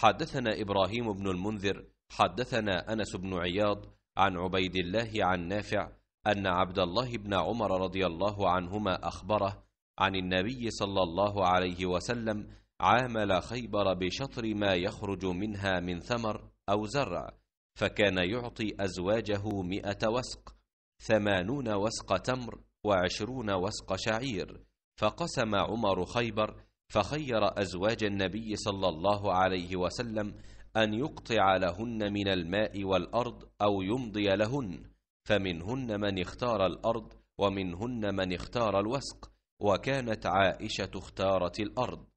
حدثنا إبراهيم بن المنذر حدثنا أنس بن عياض عن عبيد الله عن نافع أن عبد الله بن عمر رضي الله عنهما أخبره عن النبي صلى الله عليه وسلم عامل خيبر بشطر ما يخرج منها من ثمر أو زرع فكان يعطي أزواجه مئة وسق ثمانون وسق تمر وعشرون وسق شعير فقسم عمر خيبر فخير أزواج النبي صلى الله عليه وسلم أن يقطع لهن من الماء والأرض أو يمضي لهن فمنهن من اختار الأرض ومنهن من اختار الوسق وكانت عائشة اختارت الأرض